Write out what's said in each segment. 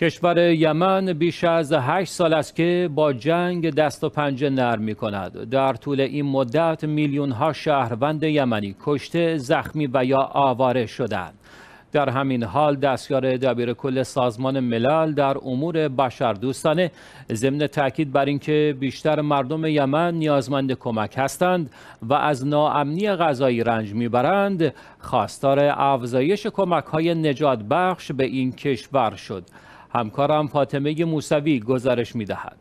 کشور یمن بیش از هشت سال است که با جنگ دست و پنجه نرم می کند. در طول این مدت میلیون ها شهروند یمنی کشته، زخمی و یا آواره شدند. در همین حال دستیار دبیر کل سازمان ملل در امور دوستانه ضمن تاکید بر اینکه بیشتر مردم یمن نیازمند کمک هستند و از ناامنی غذایی رنج میبرند خواستار افزایش کمک های نجات بخش به این کشور شد همکارم فاطمه موسوی گزارش دهد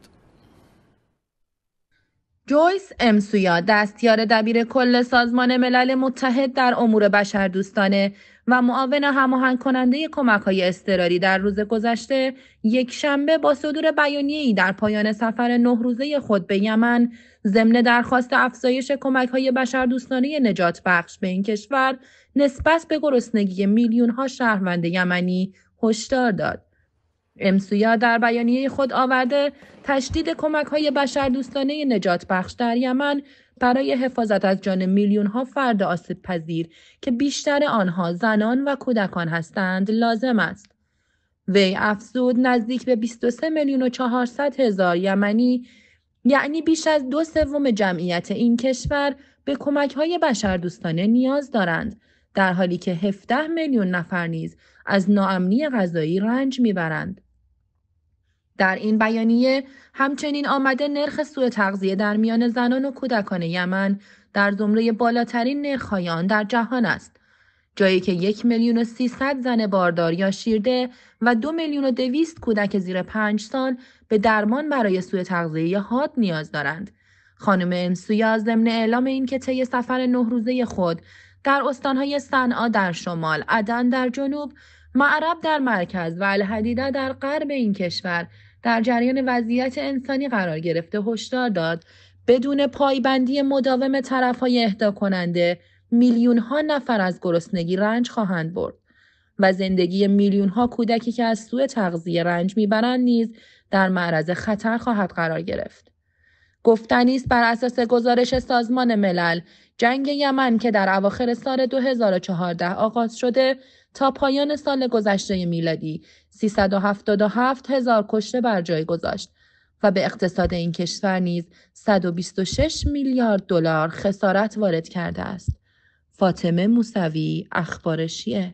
جویس امسویا دستیار دبیر کل سازمان ملل متحد در امور بشردوستانه و معاون هماهنگ کننده کمک های اضطراری در روز گذشته یک شنبه با صدور ای در پایان سفر نه روزه خود به یمن ضمن درخواست افزایش کمک های بشردوستانه نجات بخش به این کشور نسبت به گرسنگی میلیون ها شهروند یمنی هشدار داد. امسویا در بیانیه خود آورده تشدید کمک های بشردوستانه نجات بخش در یمن برای حفاظت از جان میلیون ها فرد آسیب پذیر که بیشتر آنها زنان و کودکان هستند لازم است. وی افزود نزدیک به 23 میلیون و 400 هزار یمنی یعنی بیش از دو سوم جمعیت این کشور به کمک های بشردوستانه نیاز دارند در حالی که 17 میلیون نفر نیز از ناامنی غذایی رنج میبرند. در این بیانیه همچنین آمده نرخ سوء تغذیه در میان زنان و کودکان یمن در زمره بالاترین نرخ‌های آن در جهان است جایی که یک میلیون و سیصد زن باردار یا شیرده و دو میلیون و دویست کودک زیر پنج سال به درمان برای سوء تغذیه حاد نیاز دارند خانم امسویا ضمن اعلام که طی سفر نه روزه خود در استانهای صنعا در شمال عدن در جنوب معرب در مرکز و الحدیده در غرب این کشور در جریان وضعیت انسانی قرار گرفته هشدار داد بدون پایبندی مداوم های اهدا کننده میلیون ها نفر از گرسنگی رنج خواهند برد و زندگی میلیون ها کودکی که از سوء تغذیه رنج میبرند نیز در معرض خطر خواهد قرار گرفت. گفتنی است بر اساس گزارش سازمان ملل جنگ یمن که در اواخر سال 2014 آغاز شده تا پایان سال گذشته میلادی 377 هزار کشته بر جای گذاشت و به اقتصاد این کشور نیز 126 میلیارد دلار خسارت وارد کرده است. فاطمه موسوی اخبارشیه